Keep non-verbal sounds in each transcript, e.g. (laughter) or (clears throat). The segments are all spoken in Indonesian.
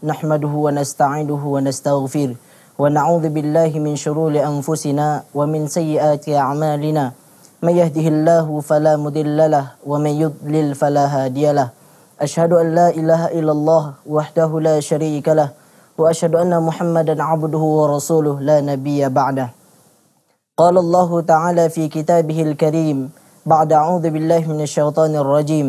نحمده ونستعينه ونستغفره ونعوذ بالله من شرور أنفسنا ومن سيئات أعمالنا من يهده الله فلا مضل له ومن يضلل فلا هادي له أشهد أن لا إله إلا الله وحده لا شريك له وأشهد أن محمدا عبده ورسوله لا نبي بعده قال الله تعالى في كتابه الكريم بعد أعوذ بالله من الشيطان الرجيم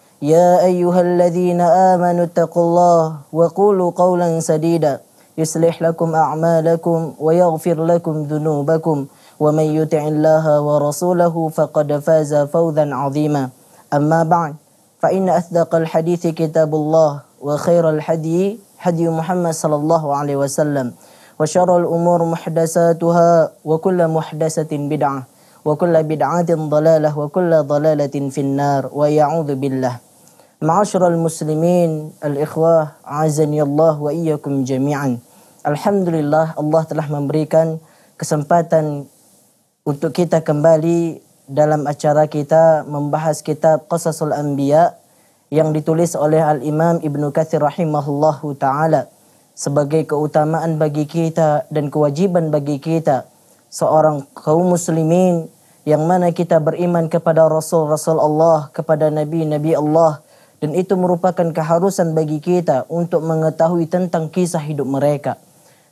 يا أيها الذين آمنوا اتقوا الله وقولوا قولا سديدا يصلح لكم أعمالكم ويغفر لكم ذنوبكم ومن يطع الله ورسوله فقد فاز فوزا عظيما أما بعد فإن أصدق الحديث كتاب الله وخير الحدي هدي محمد صلى الله عليه وسلم وشر الأمور محدثاتها وكل محدثة بدعة وكل بدعة ضلالة وكل ضلالة في النار ويعوذ بالله Ma'asyiral muslimin, al-ikhwah, azani Allah wa iyyakum jami'an. Alhamdulillah Allah telah memberikan kesempatan untuk kita kembali dalam acara kita membahas kitab Qasasul Anbiya yang ditulis oleh Al-Imam Ibnu Kathir rahimahullahu taala sebagai keutamaan bagi kita dan kewajiban bagi kita seorang kaum muslimin yang mana kita beriman kepada Rasul-Rasul Allah, kepada Nabi-Nabi Allah, dan itu merupakan keharusan bagi kita untuk mengetahui tentang kisah hidup mereka.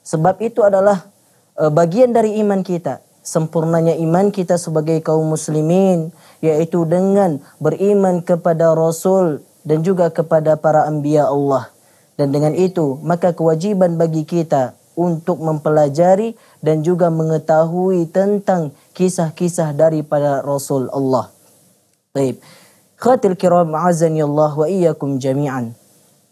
Sebab itu adalah e, bagian dari iman kita. Sempurnanya iman kita sebagai kaum muslimin. Yaitu dengan beriman kepada Rasul dan juga kepada para anbiya Allah. Dan dengan itu maka kewajiban bagi kita untuk mempelajari dan juga mengetahui tentang kisah-kisah daripada Rasul Allah. Baik. Khatil kiram azani wa iyyakum jami'an.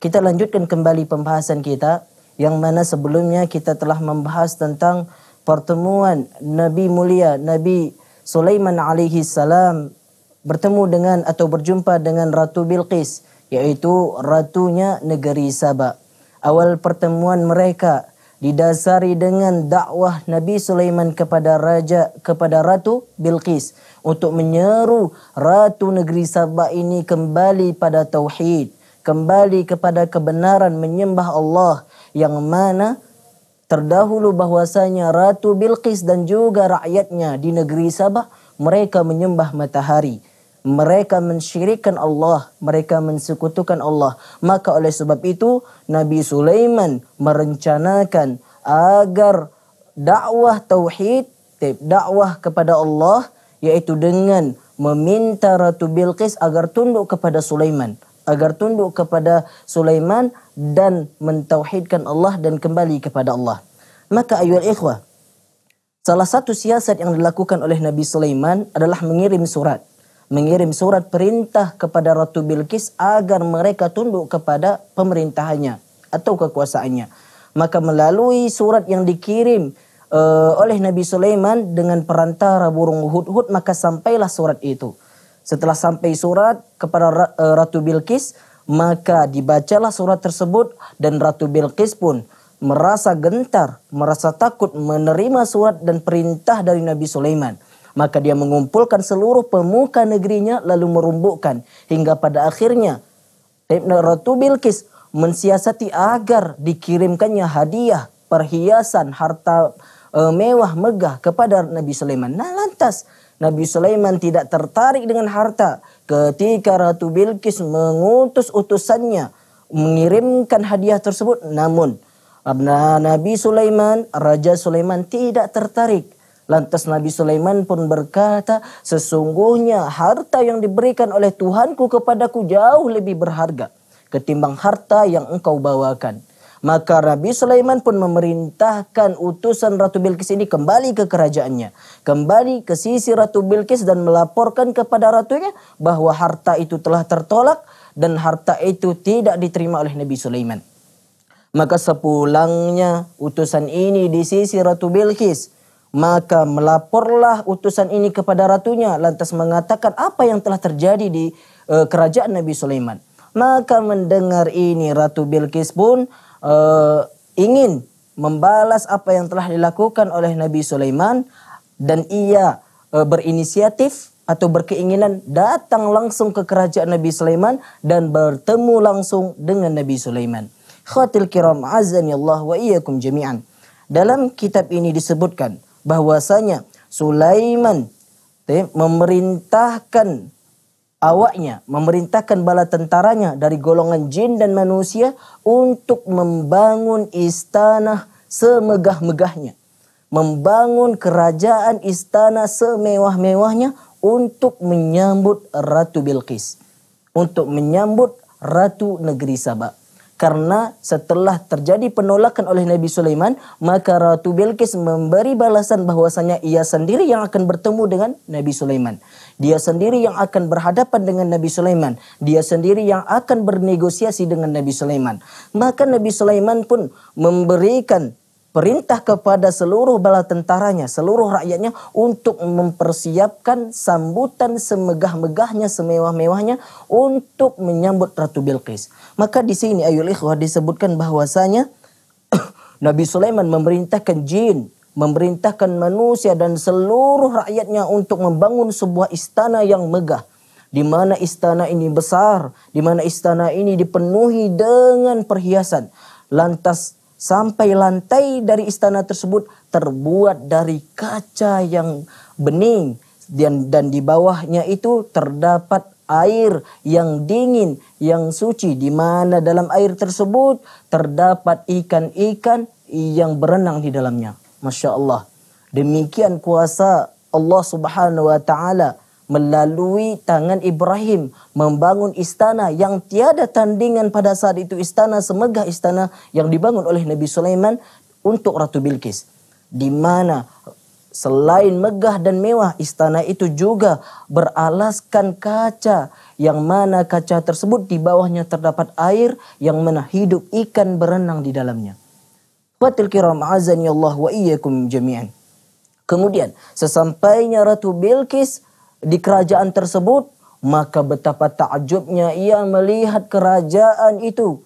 Kita lanjutkan kembali pembahasan kita yang mana sebelumnya kita telah membahas tentang pertemuan Nabi mulia Nabi Sulaiman alaihi salam bertemu dengan atau berjumpa dengan Ratu Bilqis yaitu ratunya negeri Sabak. Awal pertemuan mereka didasari dengan dakwah Nabi Sulaiman kepada raja kepada ratu Bilqis untuk menyeru ratu negeri Saba ini kembali pada tauhid, kembali kepada kebenaran menyembah Allah yang mana terdahulu bahwasanya ratu Bilqis dan juga rakyatnya di negeri Sabah mereka menyembah matahari. mereka mensyirikan Allah, mereka mensekutukan Allah. Maka oleh sebab itu Nabi Sulaiman merencanakan agar dakwah tauhid, eh, dakwah kepada Allah yaitu dengan meminta Ratu Bilqis agar tunduk kepada Sulaiman, agar tunduk kepada Sulaiman dan mentauhidkan Allah dan kembali kepada Allah. Maka ayol ikhwah, salah satu siasat yang dilakukan oleh Nabi Sulaiman adalah mengirim surat mengirim surat perintah kepada Ratu Bilqis agar mereka tunduk kepada pemerintahannya atau kekuasaannya. Maka melalui surat yang dikirim uh, oleh Nabi Sulaiman dengan perantara burung hudhud maka sampailah surat itu. Setelah sampai surat kepada eh, Ratu Bilqis maka dibacalah surat tersebut dan Ratu Bilqis pun merasa gentar, merasa takut menerima surat dan perintah dari Nabi Sulaiman. Maka dia mengumpulkan seluruh pemuka negerinya lalu merumbukkan. Hingga pada akhirnya Ratu Bilqis mensiasati agar dikirimkannya hadiah, perhiasan, harta e, mewah megah kepada Nabi Sulaiman. Nah lantas Nabi Sulaiman tidak tertarik dengan harta ketika Ratu Bilqis mengutus utusannya mengirimkan hadiah tersebut. Namun Nabi Sulaiman, Raja Sulaiman tidak tertarik Lantas Nabi Sulaiman pun berkata, sesungguhnya harta yang diberikan oleh Tuhanku kepadaku jauh lebih berharga ketimbang harta yang engkau bawakan. Maka Nabi Sulaiman pun memerintahkan utusan Ratu Bilqis ini kembali ke kerajaannya. Kembali ke sisi Ratu Bilqis dan melaporkan kepada ratunya bahwa harta itu telah tertolak dan harta itu tidak diterima oleh Nabi Sulaiman. Maka sepulangnya utusan ini di sisi Ratu Bilqis maka melaporlah utusan ini kepada ratunya lantas mengatakan apa yang telah terjadi di uh, kerajaan Nabi Sulaiman. Maka mendengar ini Ratu Bilqis pun uh, ingin membalas apa yang telah dilakukan oleh Nabi Sulaiman dan ia uh, berinisiatif atau berkeinginan datang langsung ke kerajaan Nabi Sulaiman dan bertemu langsung dengan Nabi Sulaiman. Khatil kiram azani Allah wa iyyakum jami'an. Dalam kitab ini disebutkan bahwasanya Sulaiman memerintahkan awaknya, memerintahkan bala tentaranya dari golongan jin dan manusia untuk membangun istana semegah-megahnya. Membangun kerajaan istana semewah-mewahnya untuk menyambut Ratu Bilqis. Untuk menyambut Ratu Negeri Sabah karena setelah terjadi penolakan oleh Nabi Sulaiman maka Ratu Bilqis memberi balasan bahwasanya ia sendiri yang akan bertemu dengan Nabi Sulaiman dia sendiri yang akan berhadapan dengan Nabi Sulaiman dia sendiri yang akan bernegosiasi dengan Nabi Sulaiman maka Nabi Sulaiman pun memberikan perintah kepada seluruh bala tentaranya, seluruh rakyatnya untuk mempersiapkan sambutan semegah-megahnya, semewah-mewahnya untuk menyambut Ratu Bilqis. Maka di sini ayul ikhwah disebutkan bahwasanya (coughs) Nabi Sulaiman memerintahkan jin, memerintahkan manusia dan seluruh rakyatnya untuk membangun sebuah istana yang megah di mana istana ini besar, di mana istana ini dipenuhi dengan perhiasan. Lantas sampai lantai dari istana tersebut terbuat dari kaca yang bening dan dan di bawahnya itu terdapat air yang dingin yang suci di mana dalam air tersebut terdapat ikan-ikan yang berenang di dalamnya. Masya Allah. Demikian kuasa Allah Subhanahu wa taala melalui tangan Ibrahim membangun istana yang tiada tandingan pada saat itu istana semegah istana yang dibangun oleh Nabi Sulaiman untuk Ratu Bilqis di mana selain megah dan mewah istana itu juga beralaskan kaca yang mana kaca tersebut di bawahnya terdapat air yang mana hidup ikan berenang di dalamnya. Fatil kiram azani Allah wa iyyakum jami'an. Kemudian sesampainya Ratu Bilqis di kerajaan tersebut, maka betapa takjubnya ia melihat kerajaan itu.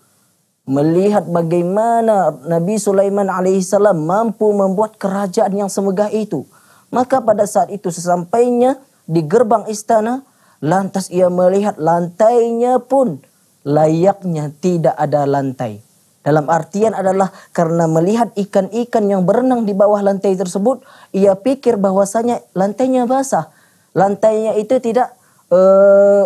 Melihat bagaimana Nabi Sulaiman alaihissalam mampu membuat kerajaan yang semegah itu. Maka pada saat itu sesampainya di gerbang istana, lantas ia melihat lantainya pun layaknya tidak ada lantai. Dalam artian adalah karena melihat ikan-ikan yang berenang di bawah lantai tersebut, ia pikir bahwasanya lantainya basah lantainya itu tidak eh,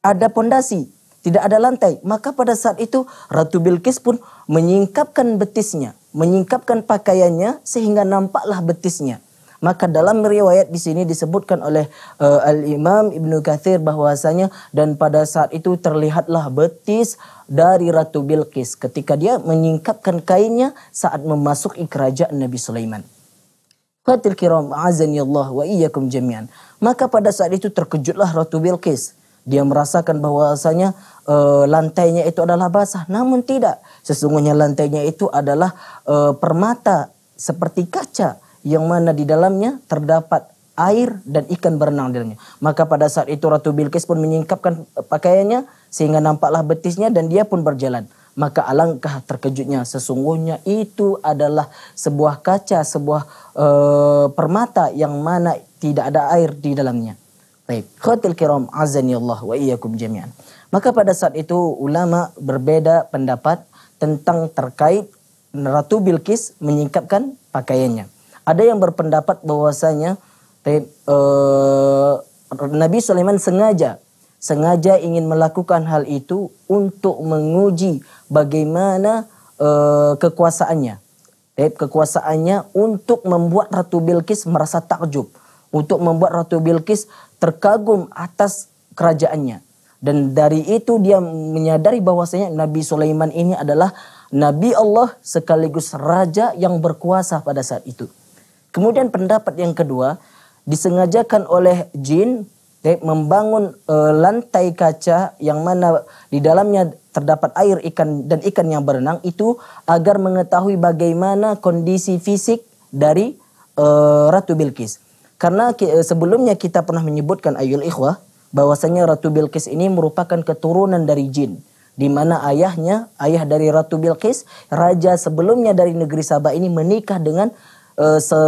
ada pondasi, tidak ada lantai. Maka pada saat itu Ratu Bilqis pun menyingkapkan betisnya, menyingkapkan pakaiannya sehingga nampaklah betisnya. Maka dalam riwayat di sini disebutkan oleh uh, Al-Imam Ibnu Katsir bahwasanya dan pada saat itu terlihatlah betis dari Ratu Bilqis ketika dia menyingkapkan kainnya saat memasuki kerajaan Nabi Sulaiman. Khatil kiram azani Allah wa iyyakum jami'an. Maka pada saat itu terkejutlah Ratu Bilqis. Dia merasakan bahwasanya e, lantainya itu adalah basah. Namun tidak. Sesungguhnya lantainya itu adalah e, permata seperti kaca yang mana di dalamnya terdapat air dan ikan berenang di dalamnya. Maka pada saat itu Ratu Bilqis pun menyingkapkan eh, pakaiannya sehingga nampaklah betisnya dan dia pun berjalan maka alangkah terkejutnya sesungguhnya itu adalah sebuah kaca, sebuah e, permata yang mana tidak ada air di dalamnya. Baik, kiram azani wa iyyakum jami'an. Maka pada saat itu ulama berbeda pendapat tentang terkait Ratu Bilqis menyingkapkan pakaiannya. Ada yang berpendapat bahwasanya eh, Nabi Sulaiman sengaja sengaja ingin melakukan hal itu untuk menguji bagaimana uh, kekuasaannya. Eh, kekuasaannya untuk membuat Ratu Bilqis merasa takjub, untuk membuat Ratu Bilqis terkagum atas kerajaannya. Dan dari itu dia menyadari bahwasanya Nabi Sulaiman ini adalah Nabi Allah sekaligus raja yang berkuasa pada saat itu. Kemudian pendapat yang kedua disengajakan oleh jin membangun e, lantai kaca yang mana di dalamnya terdapat air ikan dan ikan yang berenang itu agar mengetahui bagaimana kondisi fisik dari e, Ratu Bilqis. Karena e, sebelumnya kita pernah menyebutkan Ayul Ikhwah bahwasanya Ratu Bilqis ini merupakan keturunan dari jin di mana ayahnya, ayah dari Ratu Bilqis, raja sebelumnya dari negeri Sabah ini menikah dengan e, se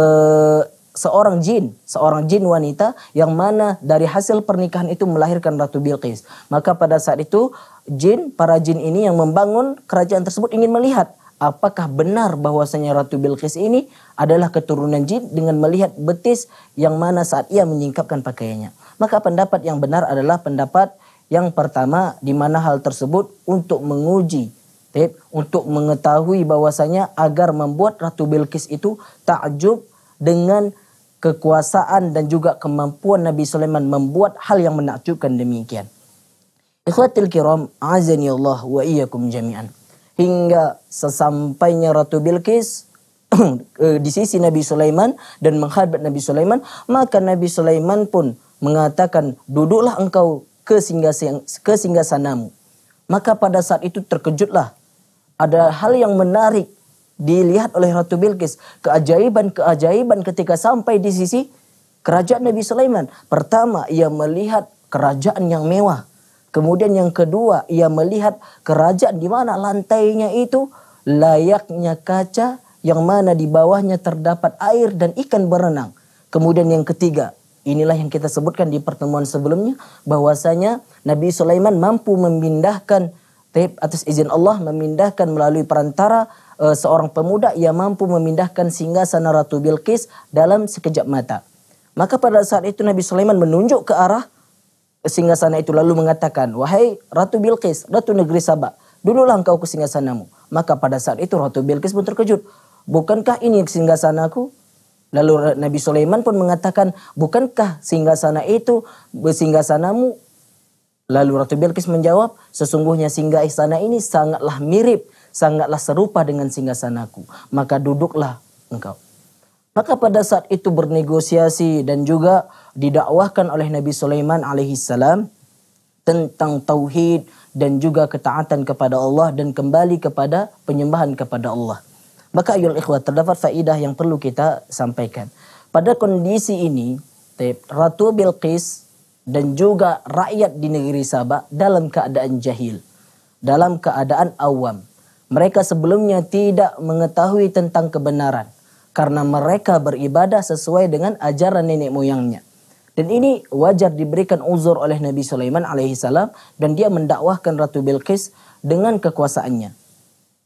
seorang jin, seorang jin wanita yang mana dari hasil pernikahan itu melahirkan Ratu Bilqis. Maka pada saat itu jin, para jin ini yang membangun kerajaan tersebut ingin melihat apakah benar bahwasanya Ratu Bilqis ini adalah keturunan jin dengan melihat betis yang mana saat ia menyingkapkan pakaiannya. Maka pendapat yang benar adalah pendapat yang pertama di mana hal tersebut untuk menguji untuk mengetahui bahwasanya agar membuat Ratu Bilqis itu takjub dengan kekuasaan dan juga kemampuan Nabi Sulaiman membuat hal yang menakjubkan demikian. Ikhwatil kiram, azani Allah wa iyyakum jami'an. Hingga sesampainya Ratu Bilqis (clears throat) eh, di sisi Nabi Sulaiman dan menghadap Nabi Sulaiman, maka Nabi Sulaiman pun mengatakan, "Duduklah engkau ke singgasanamu." Maka pada saat itu terkejutlah ada hal yang menarik dilihat oleh Ratu Bilqis. Keajaiban-keajaiban ketika sampai di sisi kerajaan Nabi Sulaiman. Pertama, ia melihat kerajaan yang mewah. Kemudian yang kedua, ia melihat kerajaan di mana lantainya itu layaknya kaca yang mana di bawahnya terdapat air dan ikan berenang. Kemudian yang ketiga, inilah yang kita sebutkan di pertemuan sebelumnya bahwasanya Nabi Sulaiman mampu memindahkan atas izin Allah memindahkan melalui perantara uh, seorang pemuda yang mampu memindahkan singgah sana Ratu Bilqis dalam sekejap mata. Maka pada saat itu Nabi Sulaiman menunjuk ke arah singgah sana itu lalu mengatakan, "Wahai Ratu Bilqis, Ratu negeri Sabak, dululah engkau ke singgah singgasanamu." Maka pada saat itu Ratu Bilqis pun terkejut. "Bukankah ini singgah singgasanaku?" Lalu Nabi Sulaiman pun mengatakan, "Bukankah singgah sana itu sanamu? Lalu Ratu Bilqis menjawab, sesungguhnya singgah istana ini sangatlah mirip sangatlah serupa dengan singgasanaku. Maka duduklah engkau. Maka pada saat itu bernegosiasi dan juga didakwahkan oleh Nabi Sulaiman alaihi salam tentang tauhid dan juga ketaatan kepada Allah dan kembali kepada penyembahan kepada Allah. Maka ayol ikhwah terdapat faidah yang perlu kita sampaikan. Pada kondisi ini, Ratu Bilqis dan juga rakyat di negeri Sabah dalam keadaan jahil, dalam keadaan awam. Mereka sebelumnya tidak mengetahui tentang kebenaran karena mereka beribadah sesuai dengan ajaran nenek moyangnya. Dan ini wajar diberikan uzur oleh Nabi Sulaiman alaihissalam dan dia mendakwahkan Ratu Bilqis dengan kekuasaannya.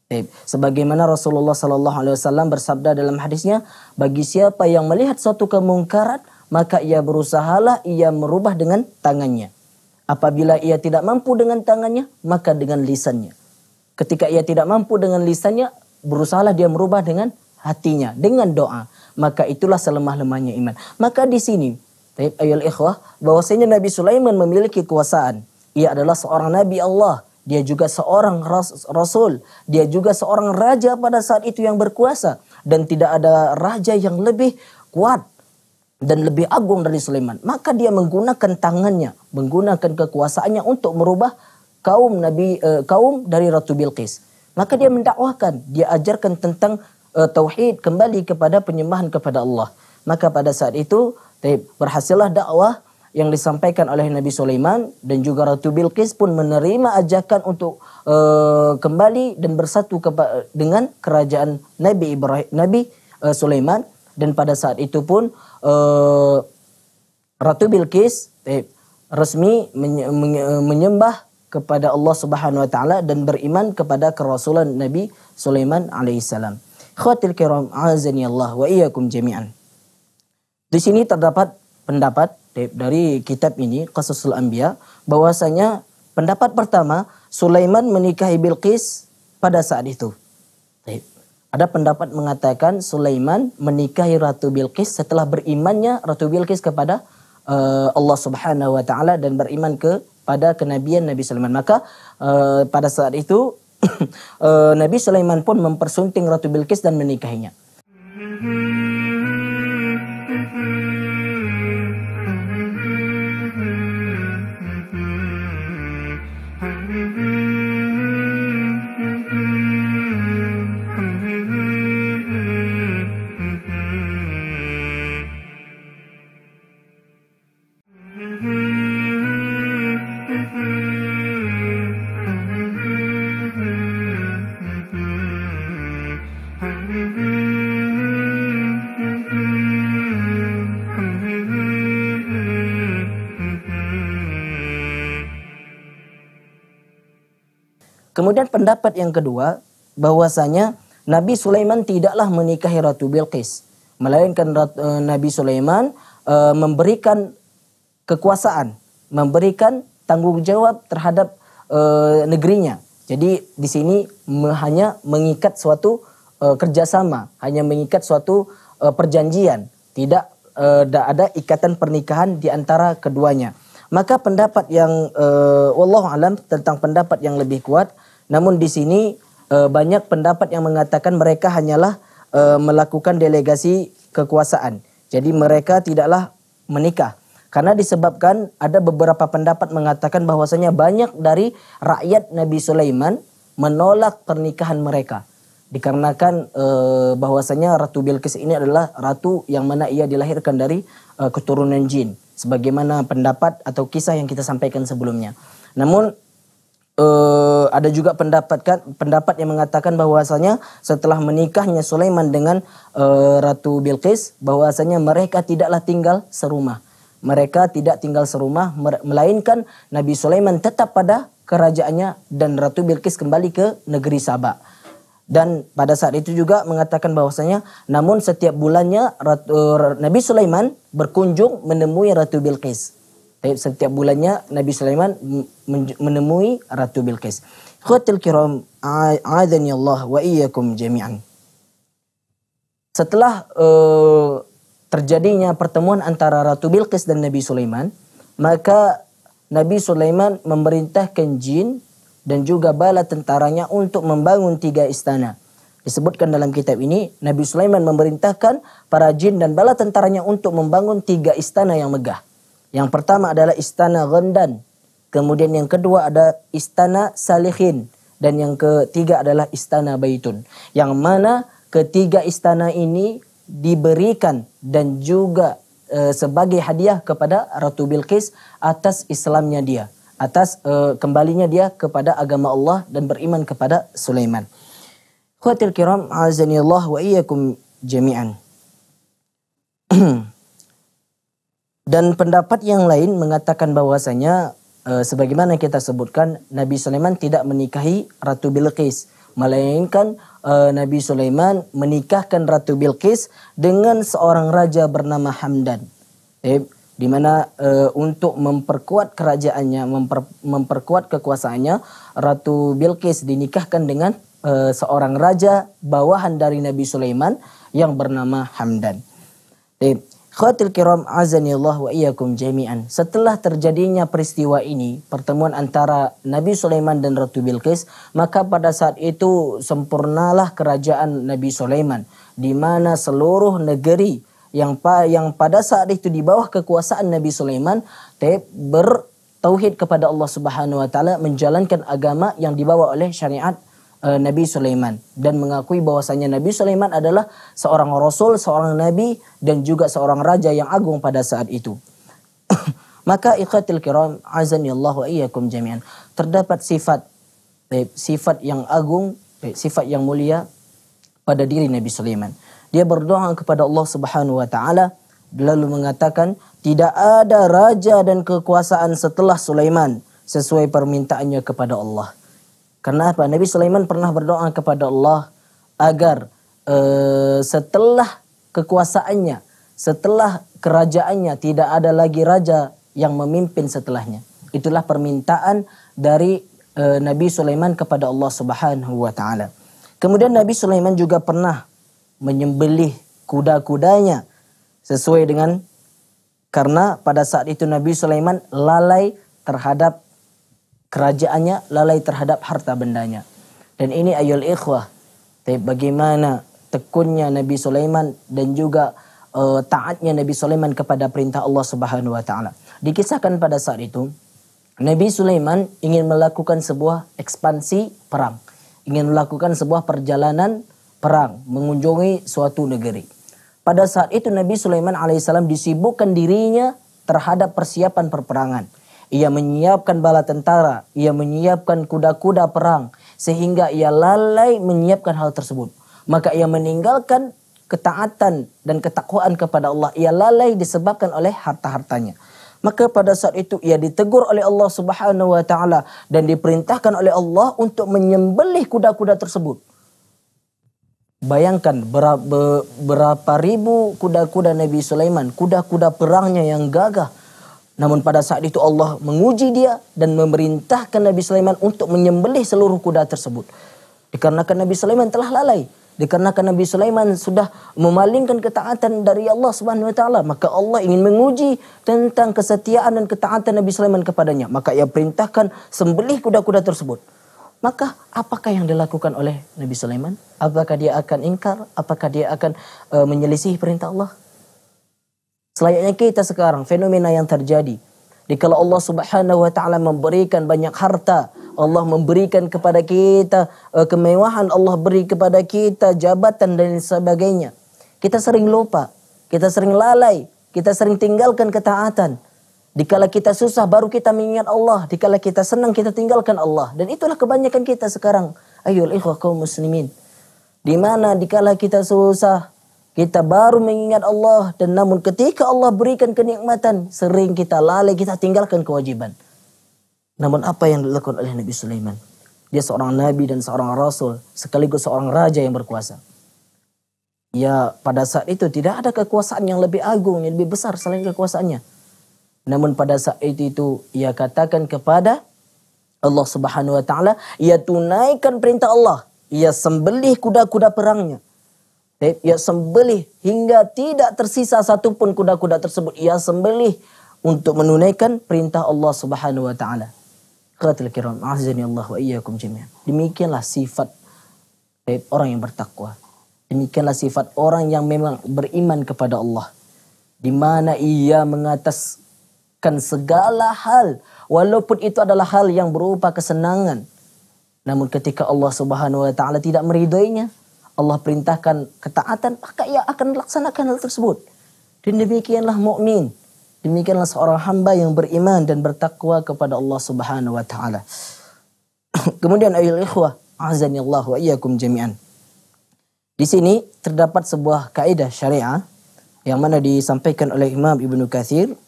Eh, sebagaimana Rasulullah sallallahu alaihi wasallam bersabda dalam hadisnya, bagi siapa yang melihat suatu kemungkaran, maka ia berusahalah ia merubah dengan tangannya. Apabila ia tidak mampu dengan tangannya, maka dengan lisannya. Ketika ia tidak mampu dengan lisannya, berusahalah dia merubah dengan hatinya, dengan doa. Maka itulah selemah-lemahnya iman. Maka di sini, ayol ikhwah, bahwasanya Nabi Sulaiman memiliki kekuasaan. Ia adalah seorang Nabi Allah. Dia juga seorang rasul. Dia juga seorang raja pada saat itu yang berkuasa. Dan tidak ada raja yang lebih kuat dan lebih agung dari Sulaiman. Maka dia menggunakan tangannya, menggunakan kekuasaannya untuk merubah kaum Nabi uh, kaum dari Ratu Bilqis. Maka dia mendakwahkan, dia ajarkan tentang uh, tauhid kembali kepada penyembahan kepada Allah. Maka pada saat itu eh, berhasillah dakwah yang disampaikan oleh Nabi Sulaiman dan juga Ratu Bilqis pun menerima ajakan untuk uh, kembali dan bersatu dengan kerajaan Nabi Ibrahim Nabi uh, Sulaiman dan pada saat itu pun uh, Ratu Bilqis resmi menyembah kepada Allah Subhanahu wa taala dan beriman kepada kerasulan Nabi Sulaiman alaihissalam. Khatil kiram azani Allah wa iyyakum jami'an. Di sini terdapat pendapat dari kitab ini Qasasul Anbiya bahwasanya pendapat pertama Sulaiman menikahi Bilqis pada saat itu. Ada pendapat mengatakan Sulaiman menikahi Ratu Bilqis setelah berimannya Ratu Bilqis kepada eh, Allah Subhanahu wa taala dan beriman ke pada kenabian Nabi Sulaiman. Maka uh, pada saat itu uh, (clears throat) Nabi Sulaiman pun mempersunting Ratu Bilqis dan menikahinya. Kemudian pendapat yang kedua bahwasanya Nabi Sulaiman tidaklah menikahi Ratu Bilqis, melainkan Ratu, eh, Nabi Sulaiman e, memberikan kekuasaan, memberikan tanggung jawab terhadap e, negerinya. Jadi di sini me, hanya mengikat suatu e, kerjasama, hanya mengikat suatu e, perjanjian, tidak e, ada ikatan pernikahan di antara keduanya. Maka pendapat yang uh, alam tentang pendapat yang lebih kuat namun di sini uh, banyak pendapat yang mengatakan mereka hanyalah uh, melakukan delegasi kekuasaan. Jadi mereka tidaklah menikah. Karena disebabkan ada beberapa pendapat mengatakan bahwasanya banyak dari rakyat Nabi Sulaiman menolak pernikahan mereka. Dikarenakan e, bahwasanya Ratu Bilqis ini adalah ratu yang mana ia dilahirkan dari e, keturunan jin. Sebagaimana pendapat atau kisah yang kita sampaikan sebelumnya. Namun Uh, ada juga pendapat kan, pendapat yang mengatakan bahwasanya setelah menikahnya Sulaiman dengan uh, Ratu Bilqis bahwasanya mereka tidaklah tinggal serumah. Mereka tidak tinggal serumah melainkan Nabi Sulaiman tetap pada kerajaannya dan Ratu Bilqis kembali ke negeri Sabak. Dan pada saat itu juga mengatakan bahwasanya namun setiap bulannya Ratu, Nabi Sulaiman berkunjung menemui Ratu Bilqis tapi eh, setiap bulannya Nabi Sulaiman menemui Ratu Bilqis. Khotil kiram, a'adhani Allah wa iyyakum jami'an. Setelah uh, terjadinya pertemuan antara Ratu Bilqis dan Nabi Sulaiman, maka Nabi Sulaiman memerintahkan jin dan juga bala tentaranya untuk membangun tiga istana. Disebutkan dalam kitab ini, Nabi Sulaiman memerintahkan para jin dan bala tentaranya untuk membangun tiga istana yang megah. Yang pertama adalah istana Gondan, Kemudian yang kedua ada istana Salihin. Dan yang ketiga adalah istana Baitun. Yang mana ketiga istana ini diberikan dan juga e, sebagai hadiah kepada Ratu Bilqis atas Islamnya dia. Atas e, kembalinya dia kepada agama Allah dan beriman kepada Sulaiman. Khawatir kiram azanillah wa jami'an. (clears throat) Dan pendapat yang lain mengatakan bahwasanya e, sebagaimana kita sebutkan Nabi Sulaiman tidak menikahi Ratu Bilqis, melainkan e, Nabi Sulaiman menikahkan Ratu Bilqis dengan seorang raja bernama Hamdan. Eh, di mana e, untuk memperkuat kerajaannya, memper, memperkuat kekuasaannya, Ratu Bilqis dinikahkan dengan e, seorang raja bawahan dari Nabi Sulaiman yang bernama Hamdan. Eh, Khatil kiram azani Allah wa iyyakum jami'an. Setelah terjadinya peristiwa ini, pertemuan antara Nabi Sulaiman dan Ratu Bilqis, maka pada saat itu sempurnalah kerajaan Nabi Sulaiman di mana seluruh negeri yang pa, yang pada saat itu di bawah kekuasaan Nabi Sulaiman bertauhid kepada Allah Subhanahu wa taala, menjalankan agama yang dibawa oleh syariat uh, Nabi Sulaiman dan mengakui bahwasanya Nabi Sulaiman adalah seorang rasul, seorang nabi dan juga seorang raja yang agung pada saat itu. (coughs) Maka ikhatil kiram azanillahu wa iyyakum jami'an. Terdapat sifat eh, sifat yang agung, eh, sifat yang mulia pada diri Nabi Sulaiman. Dia berdoa kepada Allah Subhanahu wa taala lalu mengatakan tidak ada raja dan kekuasaan setelah Sulaiman sesuai permintaannya kepada Allah. Karena apa? Nabi Sulaiman pernah berdoa kepada Allah agar e, setelah kekuasaannya, setelah kerajaannya tidak ada lagi raja yang memimpin setelahnya. Itulah permintaan dari e, Nabi Sulaiman kepada Allah Subhanahu wa taala. Kemudian Nabi Sulaiman juga pernah menyembelih kuda-kudanya sesuai dengan karena pada saat itu Nabi Sulaiman lalai terhadap kerajaannya lalai terhadap harta bendanya. Dan ini ayol ikhwah. bagaimana tekunnya Nabi Sulaiman dan juga uh, taatnya Nabi Sulaiman kepada perintah Allah Subhanahu wa taala. Dikisahkan pada saat itu Nabi Sulaiman ingin melakukan sebuah ekspansi perang, ingin melakukan sebuah perjalanan perang, mengunjungi suatu negeri. Pada saat itu Nabi Sulaiman alaihissalam disibukkan dirinya terhadap persiapan perperangan. Ia menyiapkan bala tentara, ia menyiapkan kuda-kuda perang, sehingga ia lalai menyiapkan hal tersebut. Maka ia meninggalkan ketaatan dan ketakwaan kepada Allah. Ia lalai disebabkan oleh harta-hartanya. Maka pada saat itu ia ditegur oleh Allah Subhanahu wa taala dan diperintahkan oleh Allah untuk menyembelih kuda-kuda tersebut. Bayangkan berapa, berapa ribu kuda-kuda Nabi Sulaiman, kuda-kuda perangnya yang gagah namun pada saat itu Allah menguji dia dan memerintahkan Nabi Sulaiman untuk menyembelih seluruh kuda tersebut. Dikarenakan Nabi Sulaiman telah lalai, dikarenakan Nabi Sulaiman sudah memalingkan ketaatan dari Allah Subhanahu wa taala, maka Allah ingin menguji tentang kesetiaan dan ketaatan Nabi Sulaiman kepadanya. Maka ia perintahkan sembelih kuda-kuda tersebut. Maka apakah yang dilakukan oleh Nabi Sulaiman? Apakah dia akan ingkar? Apakah dia akan uh, menyelisih perintah Allah? Selayaknya kita sekarang fenomena yang terjadi. Dikala Allah Subhanahu wa taala memberikan banyak harta, Allah memberikan kepada kita eh, kemewahan, Allah beri kepada kita jabatan dan sebagainya. Kita sering lupa, kita sering lalai, kita sering tinggalkan ketaatan. Dikala kita susah baru kita mengingat Allah. Dikala kita senang kita tinggalkan Allah. Dan itulah kebanyakan kita sekarang. Ayol ikhwah kaum muslimin. Di mana dikala kita susah kita baru mengingat Allah dan namun ketika Allah berikan kenikmatan sering kita lalai, kita tinggalkan kewajiban. Namun apa yang dilakukan oleh Nabi Sulaiman? Dia seorang nabi dan seorang rasul, sekaligus seorang raja yang berkuasa. Ya, pada saat itu tidak ada kekuasaan yang lebih agung, yang lebih besar selain kekuasaannya. Namun pada saat itu, itu ia katakan kepada Allah Subhanahu wa taala, ia tunaikan perintah Allah, ia sembelih kuda-kuda perangnya. Ia sembelih hingga tidak tersisa satu pun kuda-kuda tersebut. Ia sembelih untuk menunaikan perintah Allah Subhanahu wa taala. Qatil kiram, azani Allah wa iyyakum jami'an. Demikianlah sifat orang yang bertakwa. Demikianlah sifat orang yang memang beriman kepada Allah. Di mana ia mengataskan segala hal walaupun itu adalah hal yang berupa kesenangan. Namun ketika Allah Subhanahu wa taala tidak meridainya, Allah perintahkan ketaatan, maka ia akan melaksanakan hal tersebut. Dan demikianlah mukmin, demikianlah seorang hamba yang beriman dan bertakwa kepada Allah Subhanahu wa taala. (coughs) Kemudian ayol ikhwah, azanillah wa iyyakum jami'an. Di sini terdapat sebuah kaidah syariah yang mana disampaikan oleh Imam Ibnu Katsir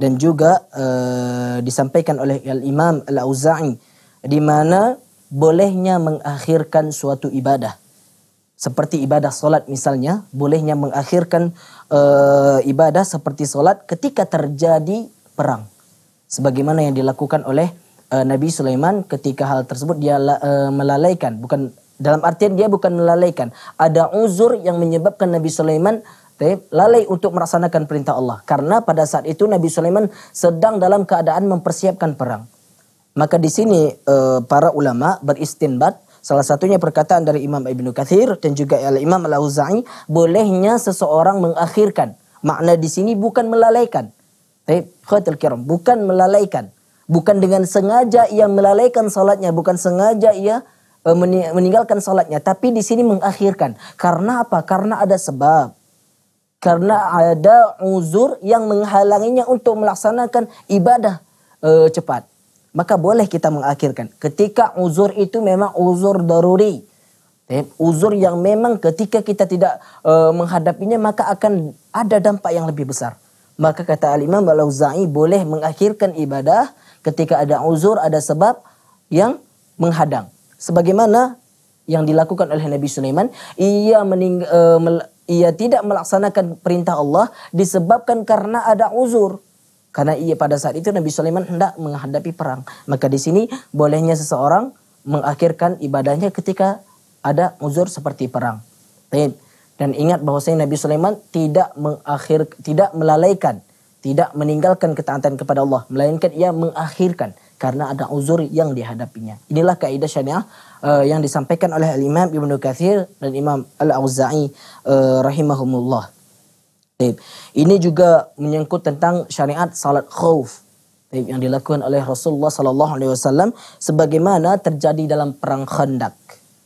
dan juga uh, disampaikan oleh Al Imam Al Auza'i di mana bolehnya mengakhirkan suatu ibadah seperti ibadah solat misalnya, bolehnya mengakhirkan uh, ibadah seperti solat ketika terjadi perang. Sebagaimana yang dilakukan oleh uh, Nabi Sulaiman ketika hal tersebut dia uh, melalaikan. Bukan Dalam artian dia bukan melalaikan. Ada uzur yang menyebabkan Nabi Sulaiman lalai untuk melaksanakan perintah Allah. Karena pada saat itu Nabi Sulaiman sedang dalam keadaan mempersiapkan perang. Maka di sini e, para ulama beristinbat Salah satunya perkataan dari Imam Ibnu Kathir dan juga Al Imam Al-Auza'i, bolehnya seseorang mengakhirkan. Makna di sini bukan melalaikan. kiram, bukan melalaikan. Bukan dengan sengaja ia melalaikan salatnya, bukan sengaja ia eh, meninggalkan salatnya, tapi di sini mengakhirkan. Karena apa? Karena ada sebab. Karena ada uzur yang menghalanginya untuk melaksanakan ibadah e, cepat maka boleh kita mengakhirkan. Ketika uzur itu memang uzur daruri. Eh, uzur yang memang ketika kita tidak e, menghadapinya maka akan ada dampak yang lebih besar. Maka kata Al-Imam al boleh mengakhirkan ibadah ketika ada uzur, ada sebab yang menghadang. Sebagaimana yang dilakukan oleh Nabi Sulaiman, ia mening, e, eh, ia tidak melaksanakan perintah Allah disebabkan karena ada uzur. Karena ia pada saat itu Nabi Sulaiman hendak menghadapi perang. Maka di sini bolehnya seseorang mengakhirkan ibadahnya ketika ada uzur seperti perang. Dan ingat bahwasanya Nabi Sulaiman tidak mengakhir tidak melalaikan, tidak meninggalkan ketaatan kepada Allah, melainkan ia mengakhirkan karena ada uzur yang dihadapinya. Inilah kaidah syariah eh, yang disampaikan oleh Al Imam Ibnu Katsir dan Imam Al Auza'i eh, rahimahumullah. Ini juga menyangkut tentang syariat salat khauf yang dilakukan oleh Rasulullah Sallallahu Alaihi Wasallam sebagaimana terjadi dalam perang Khandak.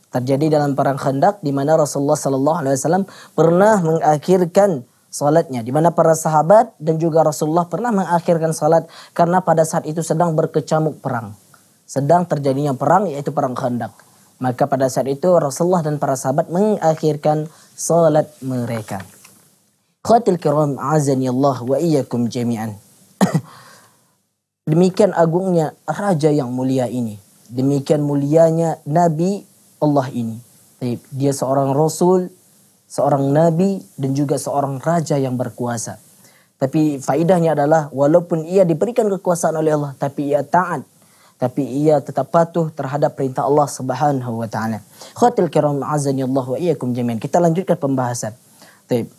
Terjadi dalam perang Khandak di mana Rasulullah Sallallahu Alaihi Wasallam pernah mengakhirkan salatnya di mana para sahabat dan juga Rasulullah pernah mengakhirkan salat karena pada saat itu sedang berkecamuk perang. Sedang terjadinya perang yaitu perang Khandak. Maka pada saat itu Rasulullah dan para sahabat mengakhirkan salat mereka. Khatil kiram azani Allah wa iyyakum jami'an. (coughs) Demikian agungnya raja yang mulia ini. Demikian mulianya nabi Allah ini. Dia seorang rasul, seorang nabi dan juga seorang raja yang berkuasa. Tapi faidahnya adalah walaupun ia diberikan kekuasaan oleh Allah tapi ia taat tapi ia tetap patuh terhadap perintah Allah Subhanahu wa taala. Khatil kiram azani Allah wa iyakum jami'an. Kita lanjutkan pembahasan. Tapi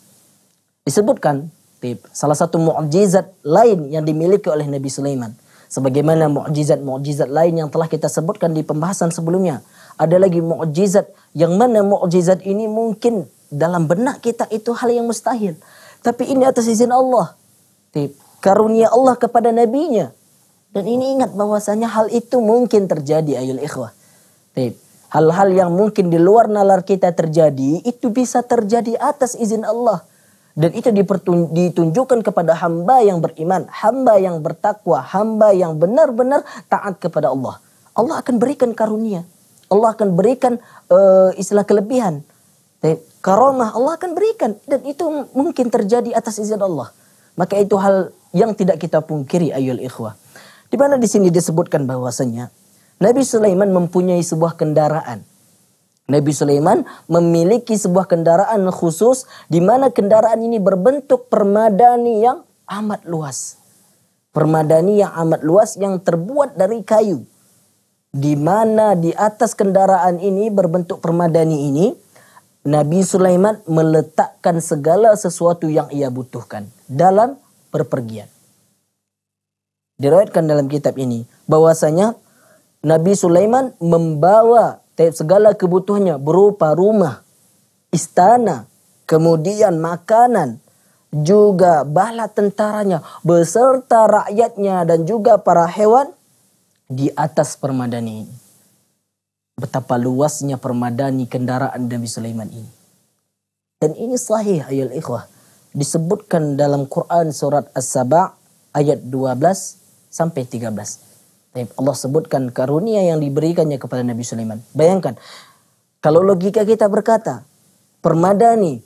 disebutkan tip salah satu mukjizat lain yang dimiliki oleh Nabi Sulaiman sebagaimana mukjizat-mukjizat lain yang telah kita sebutkan di pembahasan sebelumnya ada lagi mukjizat yang mana mukjizat ini mungkin dalam benak kita itu hal yang mustahil tapi ini atas izin Allah tip karunia Allah kepada nabinya dan ini ingat bahwasanya hal itu mungkin terjadi ayul ikhwah tip hal-hal yang mungkin di luar nalar kita terjadi itu bisa terjadi atas izin Allah dan itu ditunjukkan kepada hamba yang beriman, hamba yang bertakwa, hamba yang benar-benar taat kepada Allah. Allah akan berikan karunia. Allah akan berikan uh, istilah kelebihan. Karomah Allah akan berikan. Dan itu mungkin terjadi atas izin Allah. Maka itu hal yang tidak kita pungkiri ayol ikhwah. Di mana di sini disebutkan bahwasanya Nabi Sulaiman mempunyai sebuah kendaraan Nabi Sulaiman memiliki sebuah kendaraan khusus di mana kendaraan ini berbentuk permadani yang amat luas. Permadani yang amat luas yang terbuat dari kayu. Di mana di atas kendaraan ini berbentuk permadani ini Nabi Sulaiman meletakkan segala sesuatu yang ia butuhkan dalam perpergian. Diriwayatkan dalam kitab ini bahwasanya Nabi Sulaiman membawa segala kebutuhannya berupa rumah, istana, kemudian makanan, juga bala tentaranya beserta rakyatnya dan juga para hewan di atas permadani ini. Betapa luasnya permadani kendaraan Nabi Sulaiman ini. Dan ini sahih ayat ikhwah. Disebutkan dalam Quran surat As-Saba ayat 12 sampai 13. Allah sebutkan karunia yang diberikannya kepada Nabi Sulaiman. Bayangkan, kalau logika kita berkata, permadani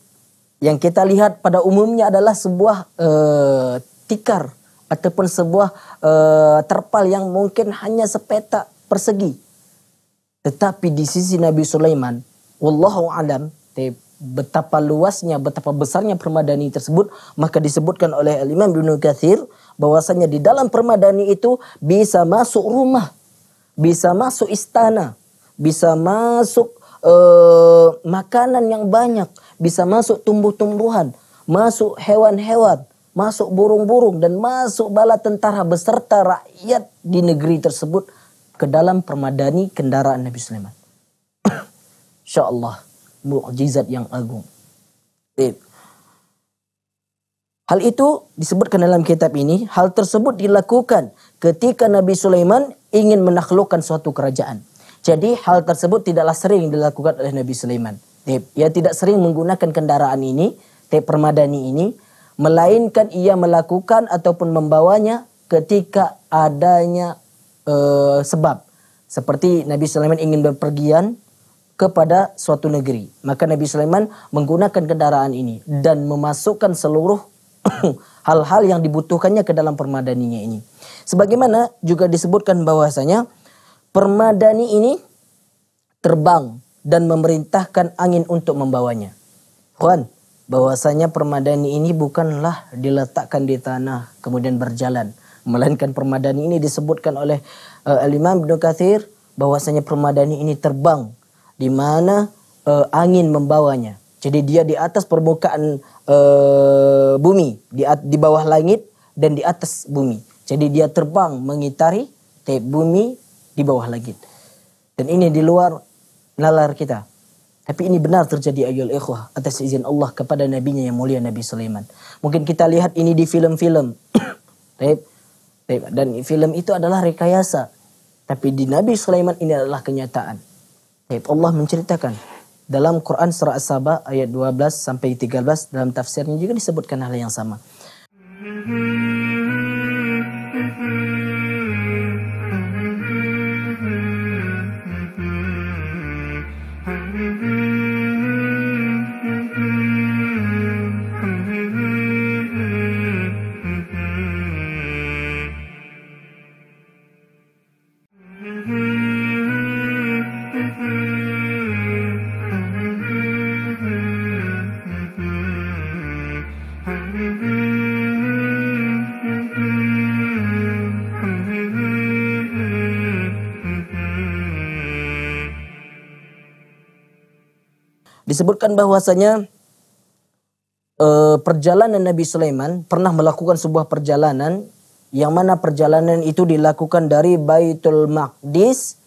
yang kita lihat pada umumnya adalah sebuah e, tikar ataupun sebuah e, terpal yang mungkin hanya sepetak persegi. Tetapi di sisi Nabi Sulaiman, wallahu alam, betapa luasnya, betapa besarnya permadani tersebut, maka disebutkan oleh Imam Ibnu Katsir bahwasanya di dalam permadani itu bisa masuk rumah, bisa masuk istana, bisa masuk eh, makanan yang banyak, bisa masuk tumbuh-tumbuhan, masuk hewan-hewan, masuk burung-burung dan masuk bala tentara beserta rakyat di negeri tersebut ke dalam permadani kendaraan Nabi Sulaiman. (coughs) Insya Allah mukjizat yang agung. Eh, Hal itu disebutkan dalam kitab ini. Hal tersebut dilakukan ketika Nabi Sulaiman ingin menaklukkan suatu kerajaan. Jadi hal tersebut tidaklah sering dilakukan oleh Nabi Sulaiman. Ia tidak sering menggunakan kendaraan ini, tep permadani ini, melainkan ia melakukan ataupun membawanya ketika adanya e, sebab. Seperti Nabi Sulaiman ingin berpergian kepada suatu negeri. Maka Nabi Sulaiman menggunakan kendaraan ini dan memasukkan seluruh (coughs) hal-hal yang dibutuhkannya ke dalam permadaninya ini. Sebagaimana juga disebutkan bahwasanya permadani ini terbang dan memerintahkan angin untuk membawanya. Kuan, bahwasanya permadani ini bukanlah diletakkan di tanah kemudian berjalan, melainkan permadani ini disebutkan oleh uh, Al-Imam bin Kathir bahwasanya permadani ini terbang di mana uh, angin membawanya. Jadi dia di atas permukaan uh, bumi, di, di bawah langit dan di atas bumi. Jadi dia terbang mengitari te bumi di bawah langit. Dan ini di luar nalar kita. Tapi ini benar terjadi ayol ikhwah atas izin Allah kepada nabinya yang mulia Nabi Sulaiman. Mungkin kita lihat ini di film-film. (coughs) Dan film itu adalah rekayasa. Tapi di Nabi Sulaiman ini adalah kenyataan. Allah menceritakan dalam Quran surah As-Saba ayat 12 sampai 13 dalam tafsirnya juga disebutkan hal yang sama. Mm-hmm. Disebutkan bahwasanya eh, perjalanan Nabi Sulaiman pernah melakukan sebuah perjalanan yang mana perjalanan itu dilakukan dari Baitul Maqdis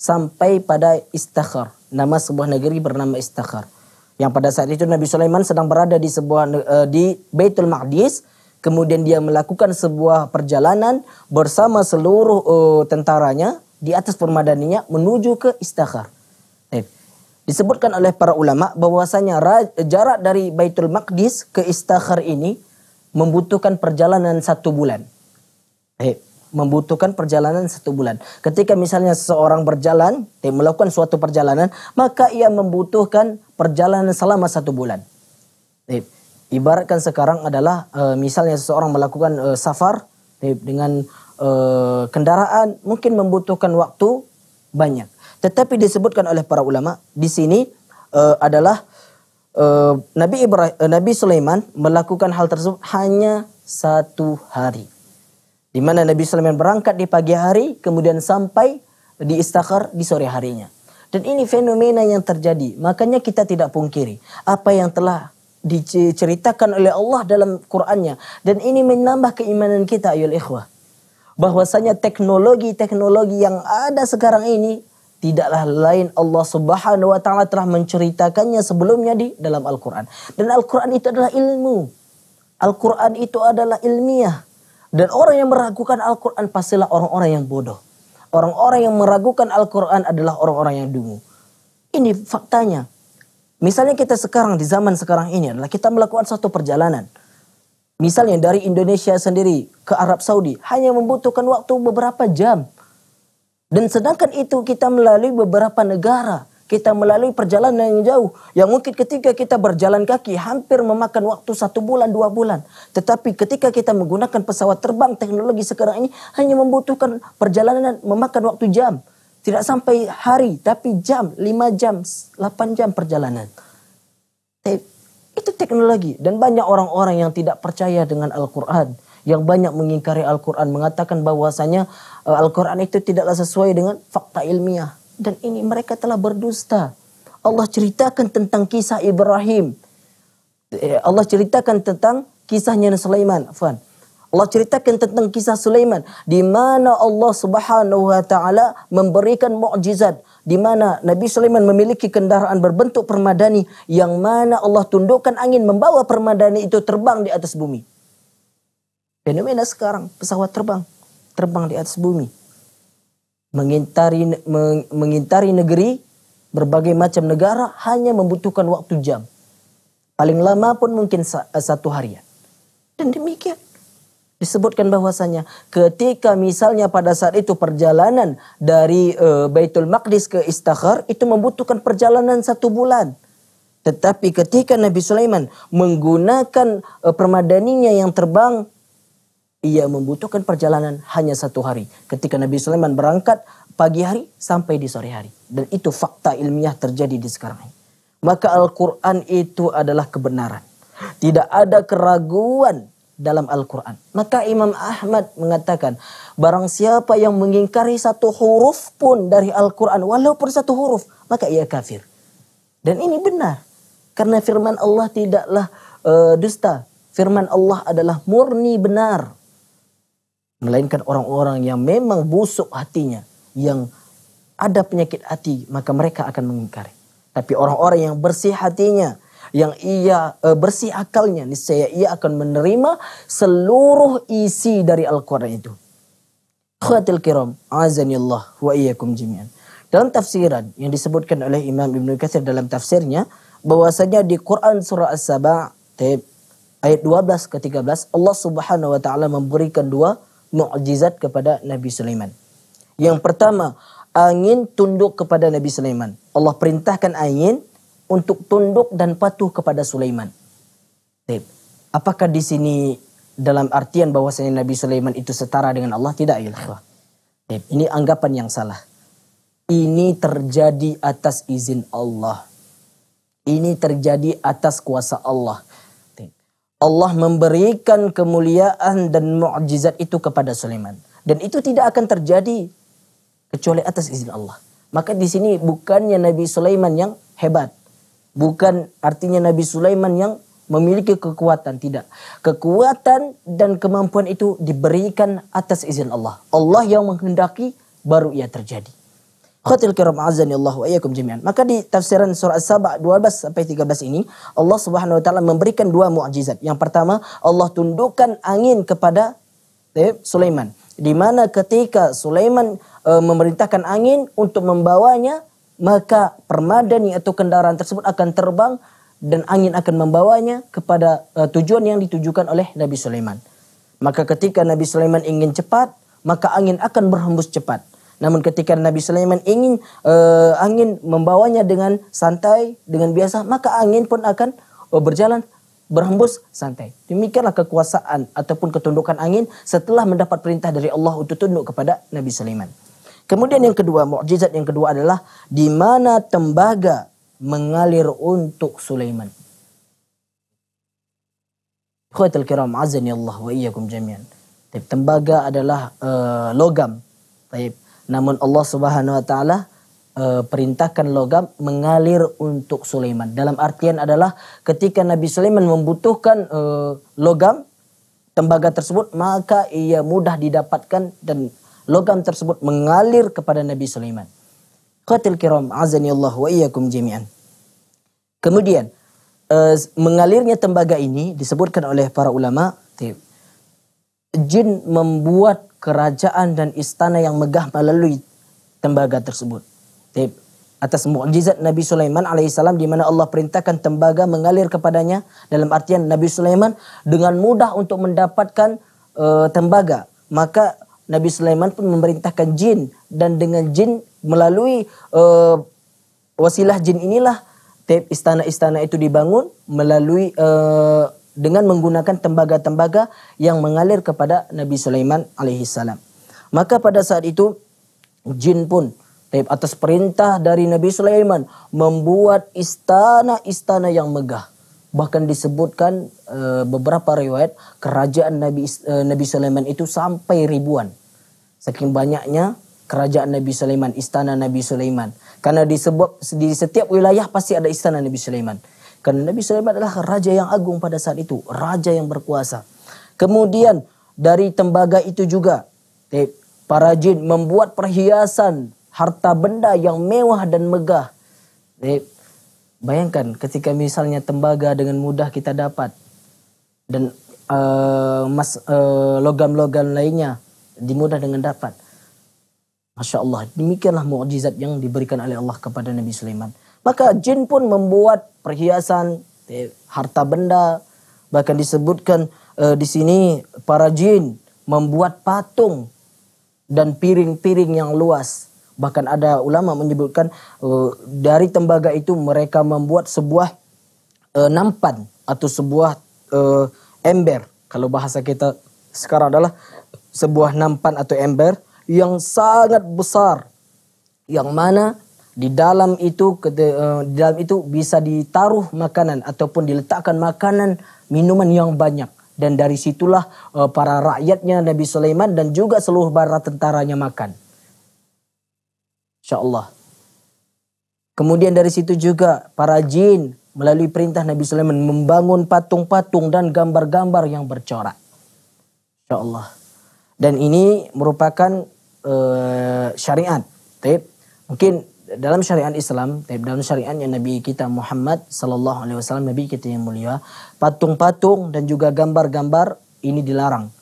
sampai pada Istakhar. Nama sebuah negeri bernama Istakhar. Yang pada saat itu Nabi Sulaiman sedang berada di sebuah eh, di Baitul Maqdis, kemudian dia melakukan sebuah perjalanan bersama seluruh eh, tentaranya di atas permadaninya menuju ke Istakhar. Eh. Disebutkan oleh para ulama bahwasanya jarak dari Baitul Maqdis ke Istakhar ini membutuhkan perjalanan satu bulan. Eh, membutuhkan perjalanan satu bulan. Ketika misalnya seseorang berjalan, melakukan suatu perjalanan, maka ia membutuhkan perjalanan selama satu bulan. Eh, ibaratkan sekarang adalah eh, misalnya seseorang melakukan eh, safar eh, dengan eh, kendaraan, mungkin membutuhkan waktu banyak. Tetapi disebutkan oleh para ulama di sini uh, adalah uh, Nabi Ibrahim, uh, eh, Nabi Sulaiman melakukan hal tersebut hanya satu hari. Di mana Nabi Sulaiman berangkat di pagi hari, kemudian sampai di Istakhar di sore harinya. Dan ini fenomena yang terjadi. Makanya kita tidak pungkiri apa yang telah diceritakan oleh Allah dalam Qur'annya. Dan ini menambah keimanan kita ayol ikhwah. Bahwasanya teknologi-teknologi yang ada sekarang ini tidaklah lain Allah Subhanahu wa taala telah menceritakannya sebelumnya di dalam Al-Qur'an. Dan Al-Qur'an itu adalah ilmu. Al-Qur'an itu adalah ilmiah. Dan orang yang meragukan Al-Qur'an pastilah orang-orang yang bodoh. Orang-orang yang meragukan Al-Qur'an adalah orang-orang yang dungu. Ini faktanya. Misalnya kita sekarang di zaman sekarang ini adalah kita melakukan satu perjalanan. Misalnya dari Indonesia sendiri ke Arab Saudi hanya membutuhkan waktu beberapa jam dan sedangkan itu kita melalui beberapa negara, kita melalui perjalanan yang jauh. Yang mungkin ketika kita berjalan kaki hampir memakan waktu satu bulan, dua bulan. Tetapi ketika kita menggunakan pesawat terbang teknologi sekarang ini hanya membutuhkan perjalanan memakan waktu jam. Tidak sampai hari, tapi jam, lima jam, delapan jam perjalanan. Itu teknologi. Dan banyak orang-orang yang tidak percaya dengan Al-Quran yang banyak mengingkari Al-Quran mengatakan bahwasanya eh, Al-Quran itu tidaklah sesuai dengan fakta ilmiah dan ini mereka telah berdusta. Allah ceritakan tentang kisah Ibrahim. Eh, Allah ceritakan tentang kisahnya Sulaiman, Afan Allah ceritakan tentang kisah Sulaiman di mana Allah Subhanahu wa taala memberikan mukjizat di mana Nabi Sulaiman memiliki kendaraan berbentuk permadani yang mana Allah tundukkan angin membawa permadani itu terbang di atas bumi fenomena sekarang pesawat terbang terbang di atas bumi mengintari mengintari negeri berbagai macam negara hanya membutuhkan waktu jam paling lama pun mungkin eh, satu hari dan demikian disebutkan bahwasanya ketika misalnya pada saat itu perjalanan dari e, Baitul Maqdis ke Istakhar itu membutuhkan perjalanan satu bulan. Tetapi ketika Nabi Sulaiman menggunakan e, permadaninya yang terbang ia membutuhkan perjalanan hanya satu hari. Ketika Nabi Sulaiman berangkat pagi hari sampai di sore hari. Dan itu fakta ilmiah terjadi di sekarang ini. Maka Al-Quran itu adalah kebenaran. Tidak ada keraguan dalam Al-Quran. Maka Imam Ahmad mengatakan, barang siapa yang mengingkari satu huruf pun dari Al-Quran, walaupun satu huruf, maka ia kafir. Dan ini benar. Karena firman Allah tidaklah uh, dusta. Firman Allah adalah murni benar Melainkan orang-orang yang memang busuk hatinya. Yang ada penyakit hati maka mereka akan mengingkari. Tapi orang-orang yang bersih hatinya, yang ia e, bersih akalnya, niscaya ia akan menerima seluruh isi dari Al-Qur'an itu. Khatil kiram, azanillah wa iyyakum jami'an. Dalam tafsiran yang disebutkan oleh Imam Ibn Kathir dalam tafsirnya bahwasanya di Quran surah As-Saba ayat 12 ke 13 Allah Subhanahu wa taala memberikan dua mukjizat kepada Nabi Sulaiman. Yang pertama, angin tunduk kepada Nabi Sulaiman. Allah perintahkan angin untuk tunduk dan patuh kepada Sulaiman. Apakah di sini dalam artian bahwasanya Nabi Sulaiman itu setara dengan Allah? Tidak, ya. Ini anggapan yang salah. Ini terjadi atas izin Allah. Ini terjadi atas kuasa Allah. Allah memberikan kemuliaan dan mukjizat itu kepada Sulaiman. Dan itu tidak akan terjadi kecuali atas izin Allah. Maka di sini bukannya Nabi Sulaiman yang hebat. Bukan artinya Nabi Sulaiman yang memiliki kekuatan. Tidak. Kekuatan dan kemampuan itu diberikan atas izin Allah. Allah yang menghendaki baru ia terjadi. Khatil kiram azani Allah wa ayakum jami'an. Maka di tafsiran surah Sabah saba 12 sampai 13 ini Allah Subhanahu wa taala memberikan dua mukjizat. Yang pertama, Allah tundukkan angin kepada eh, Sulaiman. Di mana ketika Sulaiman e, memerintahkan angin untuk membawanya, maka permadani atau kendaraan tersebut akan terbang dan angin akan membawanya kepada e, tujuan yang ditujukan oleh Nabi Sulaiman. Maka ketika Nabi Sulaiman ingin cepat, maka angin akan berhembus cepat. Namun ketika Nabi Sulaiman ingin uh, angin membawanya dengan santai, dengan biasa, maka angin pun akan uh, berjalan berhembus santai. Demikianlah kekuasaan ataupun ketundukan angin setelah mendapat perintah dari Allah untuk tunduk kepada Nabi Sulaiman. Kemudian yang kedua, mukjizat yang kedua adalah di mana tembaga mengalir untuk Sulaiman. Khuatul kiram azani Allah wa iyyakum jami'an. Tembaga adalah uh, logam. Namun Allah Subhanahu wa taala eh, perintahkan logam mengalir untuk Sulaiman. Dalam artian adalah ketika Nabi Sulaiman membutuhkan eh, logam tembaga tersebut maka ia mudah didapatkan dan logam tersebut mengalir kepada Nabi Sulaiman. Qatil kiram azani wa iyyakum jami'an. Kemudian eh, mengalirnya tembaga ini disebutkan oleh para ulama jin membuat kerajaan dan istana yang megah melalui tembaga tersebut. Tip. Atas mukjizat Nabi Sulaiman alaihissalam di mana Allah perintahkan tembaga mengalir kepadanya dalam artian Nabi Sulaiman dengan mudah untuk mendapatkan uh, tembaga. Maka Nabi Sulaiman pun memerintahkan jin dan dengan jin melalui uh, wasilah jin inilah tip istana-istana itu dibangun melalui uh, dengan menggunakan tembaga-tembaga yang mengalir kepada Nabi Sulaiman alaihissalam. Maka pada saat itu jin pun eh, atas perintah dari Nabi Sulaiman membuat istana-istana yang megah. Bahkan disebutkan e, beberapa riwayat kerajaan Nabi e, Nabi Sulaiman itu sampai ribuan. Saking banyaknya kerajaan Nabi Sulaiman, istana Nabi Sulaiman. Karena disebut di setiap wilayah pasti ada istana Nabi Sulaiman. Karena Nabi Sulaiman adalah raja yang agung pada saat itu, raja yang berkuasa. Kemudian dari tembaga itu juga eh, para jin membuat perhiasan harta benda yang mewah dan megah. Eh, bayangkan ketika misalnya tembaga dengan mudah kita dapat dan uh, uh, logam-logam lainnya dimudah dengan dapat. Masya Allah, demikianlah mukjizat yang diberikan oleh Allah kepada Nabi Sulaiman. Maka jin pun membuat perhiasan, eh, harta benda, bahkan disebutkan eh, di sini para jin membuat patung dan piring-piring yang luas. Bahkan ada ulama menyebutkan eh, dari tembaga itu mereka membuat sebuah nampan atau sebuah ember. Kalau bahasa kita sekarang adalah sebuah nampan atau ember yang sangat besar yang mana di dalam itu eh, di dalam itu bisa ditaruh makanan ataupun diletakkan makanan minuman yang banyak dan dari situlah eh, para rakyatnya Nabi Sulaiman dan juga seluruh barat tentaranya makan. Insya Kemudian dari situ juga para jin melalui perintah Nabi Sulaiman membangun patung-patung dan gambar-gambar yang bercorak. Insya Dan ini merupakan uh, syariat. Mungkin dalam syariat Islam, dalam syariat yang Nabi kita Muhammad Sallallahu Alaihi Wasallam, Nabi kita yang mulia, patung-patung dan juga gambar-gambar ini dilarang.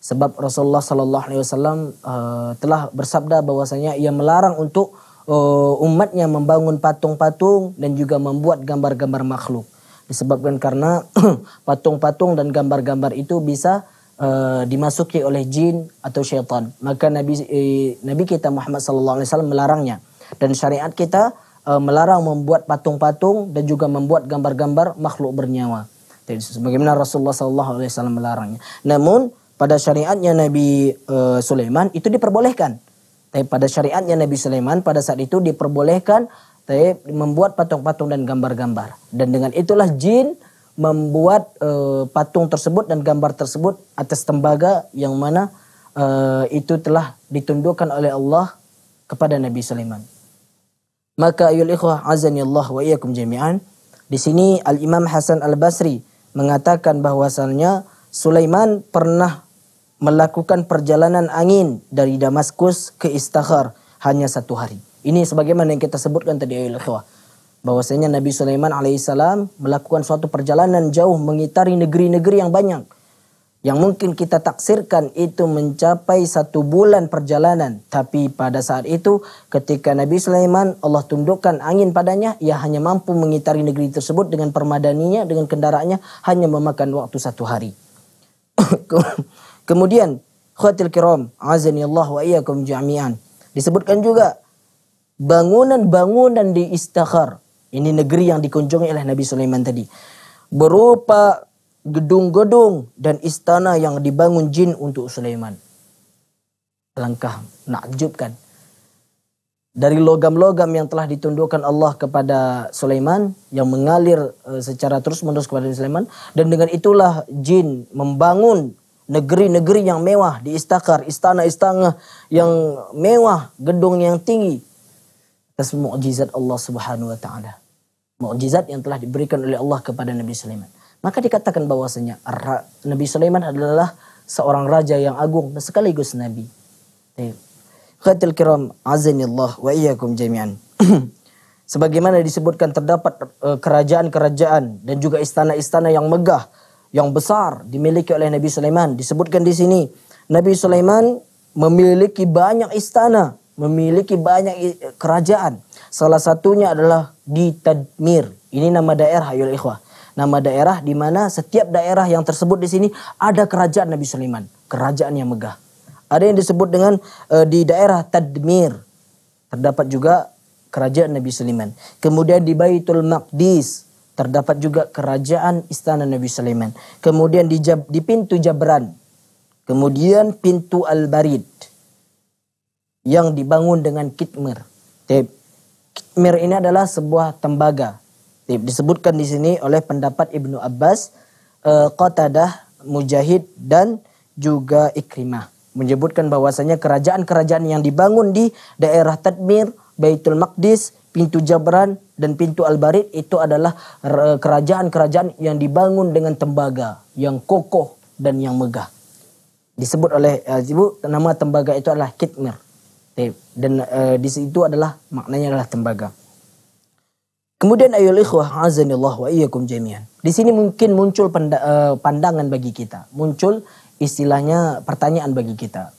Sebab Rasulullah Sallallahu Alaihi Wasallam eh, telah bersabda bahwasanya ia melarang untuk uh, umatnya membangun patung-patung dan juga membuat gambar-gambar makhluk. Disebabkan karena (clears throat) patung-patung dan gambar-gambar itu bisa uh, dimasuki oleh jin atau syaitan. Maka Nabi eh, Nabi kita Muhammad sallallahu alaihi wasallam melarangnya. Dan syariat kita e, melarang membuat patung-patung dan juga membuat gambar-gambar makhluk bernyawa. Jadi sebagaimana Rasulullah Sallallahu Alaihi Wasallam melarangnya. Namun pada syariatnya Nabi e, Sulaiman itu diperbolehkan. Tapi pada syariatnya Nabi Sulaiman pada saat itu diperbolehkan tapi membuat patung-patung dan gambar-gambar. Dan dengan itulah jin membuat e, patung tersebut dan gambar tersebut atas tembaga yang mana uh, itu telah ditundukkan oleh Allah kepada Nabi Sulaiman. Maka ayol ikhwah azani Allah wa iyyakum jami'an. Di sini Al-Imam Hasan Al-Basri mengatakan bahwasannya Sulaiman pernah melakukan perjalanan angin dari Damaskus ke Istakhar hanya satu hari. Ini sebagaimana yang kita sebutkan tadi ayol ikhwah. Bahwasanya Nabi Sulaiman alaihissalam melakukan suatu perjalanan jauh mengitari negeri-negeri yang banyak yang mungkin kita taksirkan itu mencapai satu bulan perjalanan. Tapi pada saat itu ketika Nabi Sulaiman Allah tundukkan angin padanya, ia hanya mampu mengitari negeri tersebut dengan permadaninya, dengan kendaraannya hanya memakan waktu satu hari. (coughs) Kemudian khatil kiram azani Allah wa iyakum jami'an. Disebutkan juga bangunan-bangunan di Istakhar. Ini negeri yang dikunjungi oleh Nabi Sulaiman tadi. Berupa gedung-gedung dan istana yang dibangun jin untuk Sulaiman. Langkah menakjubkan. Dari logam-logam yang telah ditundukkan Allah kepada Sulaiman yang mengalir eh, secara terus-menerus kepada Sulaiman dan dengan itulah jin membangun negeri-negeri yang mewah di Istakar, istana-istana yang mewah, gedung yang tinggi atas mukjizat Allah Subhanahu wa taala. Mukjizat yang telah diberikan oleh Allah kepada Nabi Sulaiman. Maka dikatakan bahwasanya Nabi Sulaiman adalah seorang raja yang agung dan sekaligus nabi. Khatil kiram azanillah wa iyyakum jami'an. (clears throat) Sebagaimana disebutkan terdapat eh, kerajaan-kerajaan dan juga istana-istana yang megah, yang besar dimiliki oleh Nabi Sulaiman. Disebutkan di sini, Nabi Sulaiman memiliki banyak istana, memiliki banyak eh, kerajaan. Salah satunya adalah di Tadmir. Ini nama daerah Yul Ikhwah nama daerah di mana setiap daerah yang tersebut di sini ada kerajaan Nabi Sulaiman, kerajaan yang megah. Ada yang disebut dengan e, di daerah Tadmir. Terdapat juga kerajaan Nabi Sulaiman. Kemudian di Baitul Maqdis terdapat juga kerajaan istana Nabi Sulaiman. Kemudian di, Jab, di pintu Jabran. Kemudian pintu Al-Barid yang dibangun dengan kitmir. Kitmir ini adalah sebuah tembaga Disebutkan di sini oleh pendapat Ibnu Abbas, e, Qatadah, Mujahid dan juga Ikrimah. Menyebutkan bahwasanya kerajaan-kerajaan yang dibangun di daerah Tadmir, Baitul Maqdis, pintu Jabran dan pintu Al-Barid itu adalah e, kerajaan-kerajaan yang dibangun dengan tembaga yang kokoh dan yang megah. Disebut oleh e, Ibu nama tembaga itu adalah kitmir. Dan uh, di situ adalah maknanya adalah tembaga. Kemudian ayolah ikhwah azanillah wa iyyakum jami'an. Di sini mungkin muncul eh, pandangan bagi kita, muncul istilahnya pertanyaan bagi kita.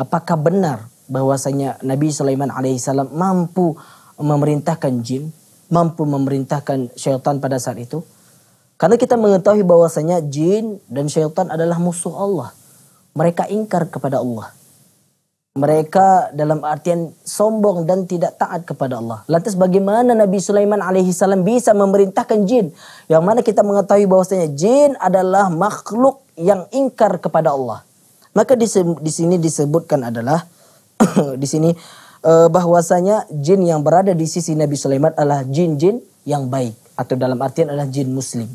Apakah benar bahwasanya Nabi Sulaiman alaihissalam mampu memerintahkan jin, mampu memerintahkan syaitan pada saat itu? Karena kita mengetahui bahwasanya jin dan syaitan adalah musuh Allah. Mereka ingkar kepada Allah mereka dalam artian sombong dan tidak taat kepada Allah. Lantas bagaimana Nabi Sulaiman alaihi salam bisa memerintahkan jin? Yang mana kita mengetahui bahwasanya jin adalah makhluk yang ingkar kepada Allah. Maka di, sini disebutkan adalah (clears throat) di sini eh, bahwasanya jin yang berada di sisi Nabi Sulaiman adalah jin-jin yang baik atau dalam artian adalah jin muslim.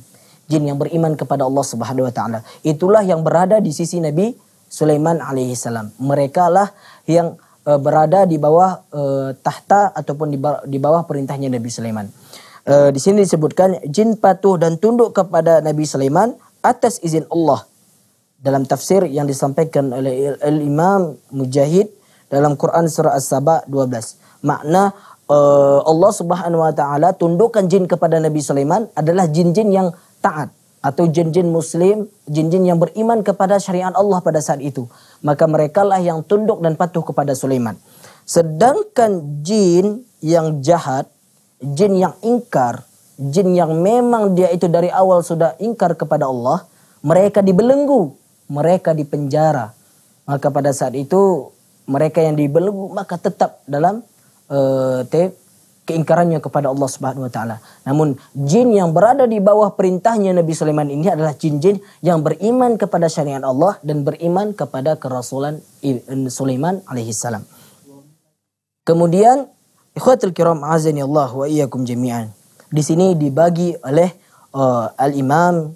Jin yang beriman kepada Allah Subhanahu wa taala. Itulah yang berada di sisi Nabi Sulaiman alaihissalam. Mereka lah yang e, berada di bawah e, tahta ataupun di, di bawah perintahnya Nabi Sulaiman. E, di sini disebutkan jin patuh dan tunduk kepada Nabi Sulaiman atas izin Allah. Dalam tafsir yang disampaikan oleh Imam Mujahid dalam Quran surah As-Saba 12. Makna Allah Subhanahu wa taala tundukkan jin kepada Nabi Sulaiman adalah jin-jin yang taat atau jin-jin muslim, jin-jin yang beriman kepada syariat Allah pada saat itu. Maka mereka lah yang tunduk dan patuh kepada Sulaiman. Sedangkan jin yang jahat, jin yang ingkar, jin yang memang dia itu dari awal sudah ingkar kepada Allah, mereka dibelenggu, mereka dipenjara. Maka pada saat itu mereka yang dibelenggu maka tetap dalam uh, keingkarannya kepada Allah Subhanahu wa taala. Namun jin yang berada di bawah perintahnya Nabi Sulaiman ini adalah jin-jin yang beriman kepada syariat Allah dan beriman kepada kerasulan Sulaiman alaihi salam. Kemudian ikhwatul kiram azani Allah wa iyyakum jami'an. Di sini dibagi oleh uh, Al-Imam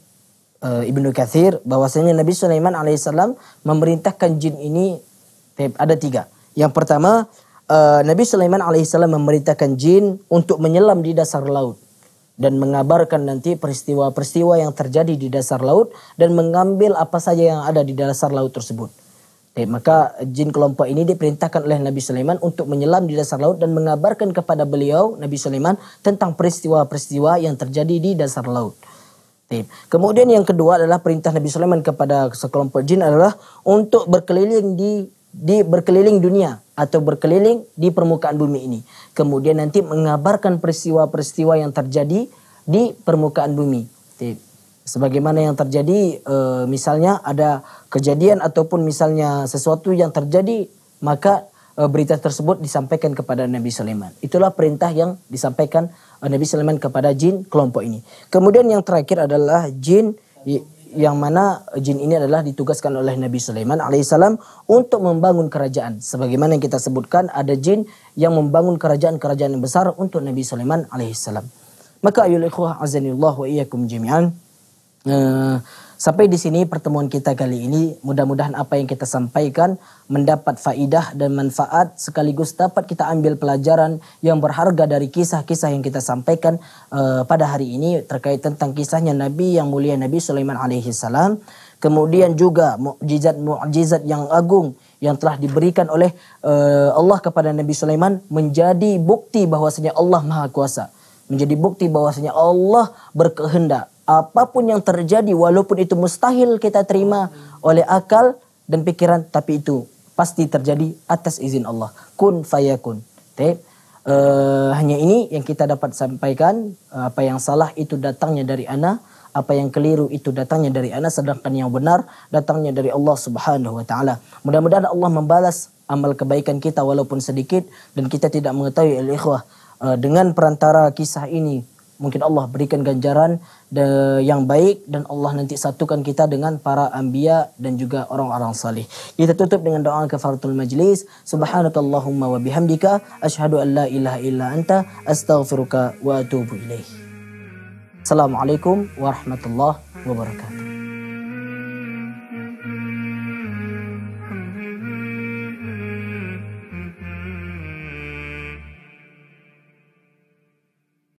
uh, Ibnu Kathir bahwasanya Nabi Sulaiman alaihi salam memerintahkan jin ini ada tiga. Yang pertama uh, Nabi Sulaiman alaihissalam memerintahkan jin untuk menyelam di dasar laut dan mengabarkan nanti peristiwa-peristiwa yang terjadi di dasar laut dan mengambil apa saja yang ada di dasar laut tersebut. Eh, maka jin kelompok ini diperintahkan oleh Nabi Sulaiman untuk menyelam di dasar laut dan mengabarkan kepada beliau Nabi Sulaiman tentang peristiwa-peristiwa yang terjadi di dasar laut. Eh, kemudian yang kedua adalah perintah Nabi Sulaiman kepada sekelompok jin adalah untuk berkeliling di di berkeliling dunia atau berkeliling di permukaan bumi ini. Kemudian nanti mengabarkan peristiwa-peristiwa yang terjadi di permukaan bumi. Sebagaimana yang terjadi eh, misalnya ada kejadian ataupun misalnya sesuatu yang terjadi maka eh, berita tersebut disampaikan kepada Nabi Sulaiman. Itulah perintah yang disampaikan eh, Nabi Sulaiman kepada jin kelompok ini. Kemudian yang terakhir adalah jin yang mana jin ini adalah ditugaskan oleh Nabi Sulaiman alaihissalam untuk membangun kerajaan. Sebagaimana yang kita sebutkan ada jin yang membangun kerajaan-kerajaan yang besar untuk Nabi Sulaiman alaihissalam. Maka ayol ikhwah azanillah wa iyyakum jami'an. Eh, sampai di sini pertemuan kita kali ini. Mudah-mudahan apa yang kita sampaikan mendapat faidah dan manfaat sekaligus dapat kita ambil pelajaran yang berharga dari kisah-kisah yang kita sampaikan uh, pada hari ini terkait tentang kisahnya Nabi yang mulia Nabi Sulaiman alaihi salam. Kemudian juga mukjizat-mukjizat yang agung yang telah diberikan oleh uh, Allah kepada Nabi Sulaiman menjadi bukti bahwasanya Allah Maha Kuasa. Menjadi bukti bahwasanya Allah berkehendak apapun yang terjadi walaupun itu mustahil kita terima oleh akal dan pikiran tapi itu pasti terjadi atas izin Allah kun fayakun okay. Uh, eh, hanya ini yang kita dapat sampaikan apa yang salah itu datangnya dari ana apa yang keliru itu datangnya dari ana sedangkan yang benar datangnya dari Allah Subhanahu wa taala mudah-mudahan Allah membalas amal kebaikan kita walaupun sedikit dan kita tidak mengetahui al ikhwah uh, eh, dengan perantara kisah ini mungkin Allah berikan ganjaran yang baik dan Allah nanti satukan kita dengan para ambia dan juga orang-orang salih. Kita tutup dengan doa kafaratul majlis. Subhanakallahumma wa bihamdika asyhadu an la ilaha illa anta astaghfiruka wa atubu ilaih. Assalamualaikum warahmatullahi wabarakatuh.